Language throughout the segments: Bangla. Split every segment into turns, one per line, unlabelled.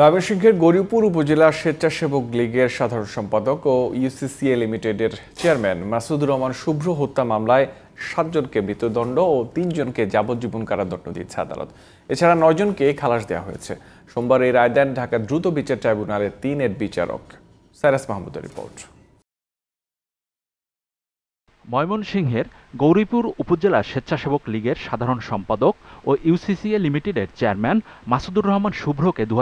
ময়মনসিংহের গরিপুর উপজেলা স্বেচ্ছাসেবক লীগের সাধারণ সম্পাদক ও ইউসিসিএ লিমিটেডের চেয়ারম্যান মাসুদুর রহমান শুভ্র হত্যা মামলায় সাতজনকে মৃত্যুদণ্ড ও তিনজনকে যাবজ্জীবন কারাদণ্ড দিচ্ছে আদালত এছাড়া নয়জনকে খালাস দেওয়া হয়েছে সোমবার এই রায় দেন ঢাকা দ্রুত বিচার ট্রাইব্যুনালের তিনের বিচারক সাইরাস মাহমুদের রিপোর্ট
ময়মনসিংহের গৌরীপুর উপজেলা স্বেচ্ছাসেবক লীগের সাধারণ সম্পাদক ও ইউসিসিএ লিমিটেডের চেয়ারম্যান মাসুদুর রহমান শুভ্রকে দু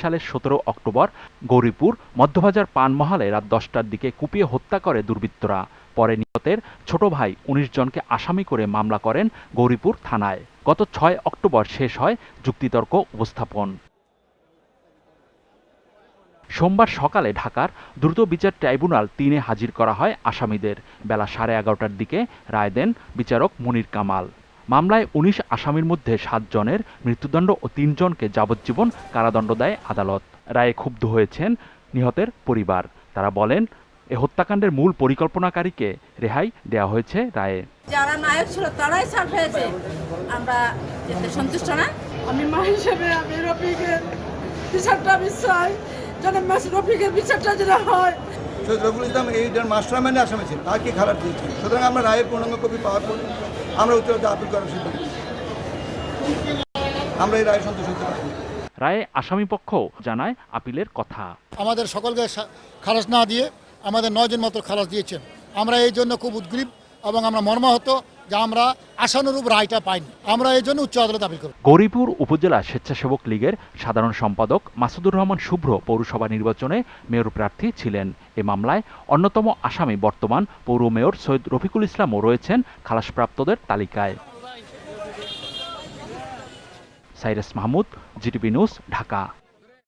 সালের সতেরো অক্টোবর গৌরীপুর মধ্যবাজার পানমহালে রাত দশটার দিকে কুপিয়ে হত্যা করে দুর্বৃত্তরা পরে নিহতের ছোট ভাই উনিশ জনকে আসামি করে মামলা করেন গৌরীপুর থানায় গত ছয় অক্টোবর শেষ হয় যুক্তিতর্ক উপস্থাপন সোমবার সকালে ঢাকার দ্রুত বিচার ট্রাইব্যুনাল তিনে হাজির করা হয় আসামিদের বেলা সাড়ে এগারোটার দিকে রায় দেন বিচারক মনির কামাল মামলায় উনিশ আসামির মধ্যে সাতজনের মৃত্যুদণ্ড ও তিনজনকে যাবজ্জীবন কারাদণ্ড দেয় আদালত রায়ে ক্ষুব্ধ হয়েছেন নিহতের পরিবার তারা বলেন এ হত্যাকাণ্ডের মূল পরিকল্পনাকারীকে রেহাই দেয়া হয়েছে রায়ে যারা নায়ক ছিল তারাই সার হয়েছে আমরা সন্তুষ্ট না আমি মা হিসেবে আমি রবিকে টি শার্টটা যেন রফিকের বিচারটা যেটা হয়
সৈয়দ রফুল ইসলাম এই মাস্টার ম্যান্ডে আসামে ছিল তাকে খারাপ দিয়েছে সুতরাং আমরা রায়ের পূর্ণাঙ্গ কপি পাওয়ার পর আমরা উত্তরাধিকার আপিল করার সিদ্ধান্ত আমরা এই রায় সন্তুষ্ট হতে পারি
রায়ে আসামিপক্ষ জানায় আপিলের কথা
আমাদের সকলকে খালাস না দিয়ে আমাদের নয়জন মাত্র খালাস দিয়েছেন আমরা এই জন্য খুব উদ্গ্রীব এবং আমরা মর্মাহত যা আমরা আশানুরূপ রায়টা পাইনি আমরা এই জন্য উচ্চ আদালত দাবি করব
গৌরীপুর উপজেলা স্বেচ্ছাসেবক লীগের সাধারণ সম্পাদক মাসুদুর রহমান শুভ্র পৌরসভা নির্বাচনে মেয়র প্রার্থী ছিলেন এ মামলায় অন্যতম আসামি বর্তমান পৌর মেয়র সৈয়দ রফিকুল ইসলামও রয়েছেন খালাসপ্রাপ্তদের তালিকায় সাইরাস মাহমুদ জিটিভি নিউজ ঢাকা